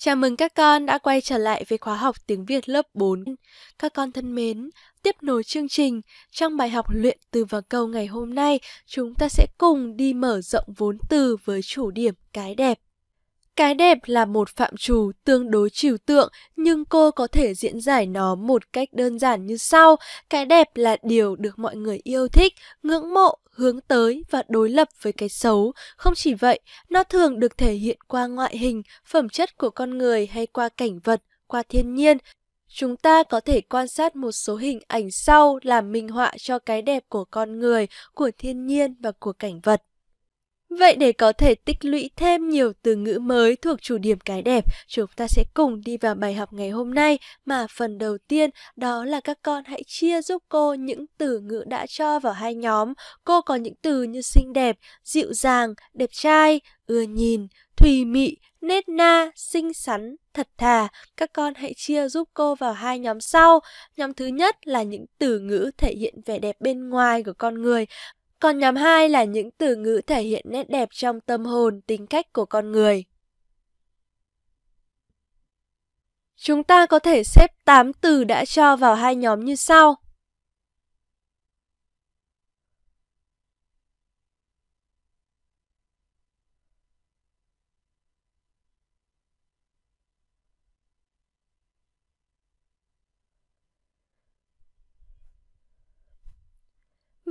Chào mừng các con đã quay trở lại với khóa học tiếng Việt lớp 4. Các con thân mến, tiếp nối chương trình, trong bài học luyện từ và câu ngày hôm nay, chúng ta sẽ cùng đi mở rộng vốn từ với chủ điểm cái đẹp. Cái đẹp là một phạm trù tương đối trừu tượng nhưng cô có thể diễn giải nó một cách đơn giản như sau. Cái đẹp là điều được mọi người yêu thích, ngưỡng mộ, hướng tới và đối lập với cái xấu. Không chỉ vậy, nó thường được thể hiện qua ngoại hình, phẩm chất của con người hay qua cảnh vật, qua thiên nhiên, Chúng ta có thể quan sát một số hình ảnh sau làm minh họa cho cái đẹp của con người, của thiên nhiên và của cảnh vật. Vậy để có thể tích lũy thêm nhiều từ ngữ mới thuộc chủ điểm cái đẹp, chúng ta sẽ cùng đi vào bài học ngày hôm nay mà phần đầu tiên đó là các con hãy chia giúp cô những từ ngữ đã cho vào hai nhóm. Cô có những từ như xinh đẹp, dịu dàng, đẹp trai, ưa nhìn, thùy mị, nết na, xinh xắn, thật thà. Các con hãy chia giúp cô vào hai nhóm sau. Nhóm thứ nhất là những từ ngữ thể hiện vẻ đẹp bên ngoài của con người. Còn nhóm 2 là những từ ngữ thể hiện nét đẹp trong tâm hồn, tính cách của con người. Chúng ta có thể xếp 8 từ đã cho vào hai nhóm như sau.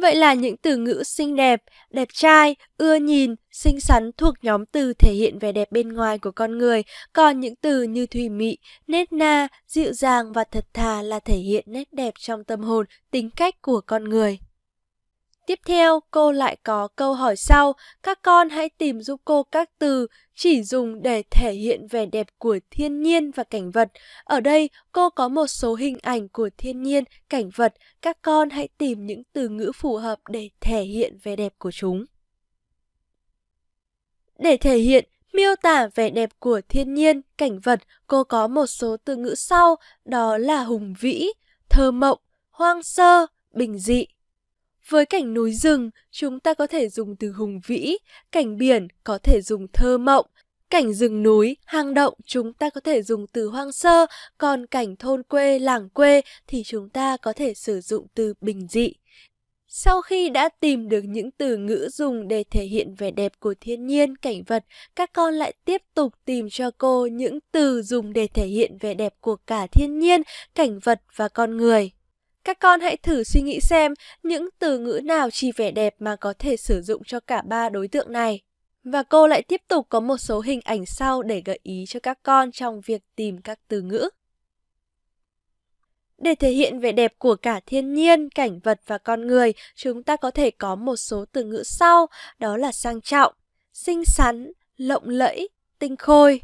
Vậy là những từ ngữ xinh đẹp, đẹp trai, ưa nhìn, xinh xắn thuộc nhóm từ thể hiện vẻ đẹp bên ngoài của con người, còn những từ như thùy mị, nết na, dịu dàng và thật thà là thể hiện nét đẹp trong tâm hồn, tính cách của con người. Tiếp theo, cô lại có câu hỏi sau, các con hãy tìm giúp cô các từ chỉ dùng để thể hiện vẻ đẹp của thiên nhiên và cảnh vật. Ở đây, cô có một số hình ảnh của thiên nhiên, cảnh vật, các con hãy tìm những từ ngữ phù hợp để thể hiện vẻ đẹp của chúng. Để thể hiện miêu tả vẻ đẹp của thiên nhiên, cảnh vật, cô có một số từ ngữ sau, đó là hùng vĩ, thơ mộng, hoang sơ, bình dị. Với cảnh núi rừng, chúng ta có thể dùng từ hùng vĩ, cảnh biển có thể dùng thơ mộng, cảnh rừng núi, hang động chúng ta có thể dùng từ hoang sơ, còn cảnh thôn quê, làng quê thì chúng ta có thể sử dụng từ bình dị. Sau khi đã tìm được những từ ngữ dùng để thể hiện vẻ đẹp của thiên nhiên, cảnh vật, các con lại tiếp tục tìm cho cô những từ dùng để thể hiện vẻ đẹp của cả thiên nhiên, cảnh vật và con người. Các con hãy thử suy nghĩ xem những từ ngữ nào chỉ vẻ đẹp mà có thể sử dụng cho cả ba đối tượng này. Và cô lại tiếp tục có một số hình ảnh sau để gợi ý cho các con trong việc tìm các từ ngữ. Để thể hiện vẻ đẹp của cả thiên nhiên, cảnh vật và con người, chúng ta có thể có một số từ ngữ sau, đó là sang trọng, xinh xắn, lộng lẫy, tinh khôi.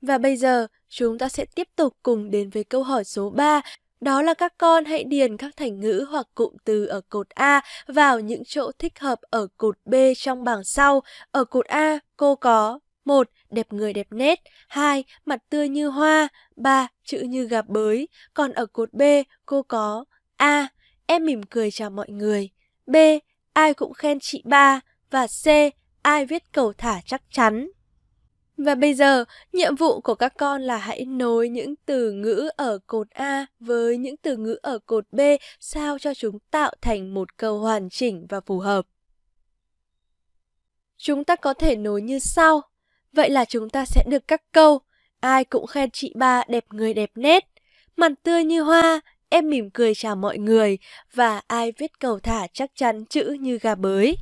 Và bây giờ, chúng ta sẽ tiếp tục cùng đến với câu hỏi số 3 đó là các con hãy điền các thành ngữ hoặc cụm từ ở cột A vào những chỗ thích hợp ở cột B trong bảng sau. Ở cột A, cô có một Đẹp người đẹp nét 2. Mặt tươi như hoa 3. Chữ như gà bới Còn ở cột B, cô có A. Em mỉm cười chào mọi người B. Ai cũng khen chị ba Và C. Ai viết cầu thả chắc chắn và bây giờ, nhiệm vụ của các con là hãy nối những từ ngữ ở cột A với những từ ngữ ở cột B sao cho chúng tạo thành một câu hoàn chỉnh và phù hợp. Chúng ta có thể nối như sau. Vậy là chúng ta sẽ được các câu Ai cũng khen chị ba đẹp người đẹp nét, mặt tươi như hoa, em mỉm cười chào mọi người và ai viết cầu thả chắc chắn chữ như gà bới.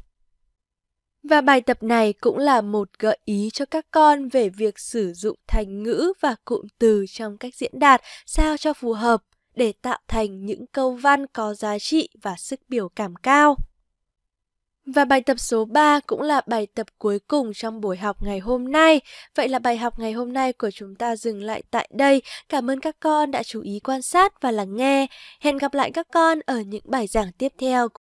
Và bài tập này cũng là một gợi ý cho các con về việc sử dụng thành ngữ và cụm từ trong cách diễn đạt sao cho phù hợp để tạo thành những câu văn có giá trị và sức biểu cảm cao. Và bài tập số 3 cũng là bài tập cuối cùng trong buổi học ngày hôm nay. Vậy là bài học ngày hôm nay của chúng ta dừng lại tại đây. Cảm ơn các con đã chú ý quan sát và lắng nghe. Hẹn gặp lại các con ở những bài giảng tiếp theo.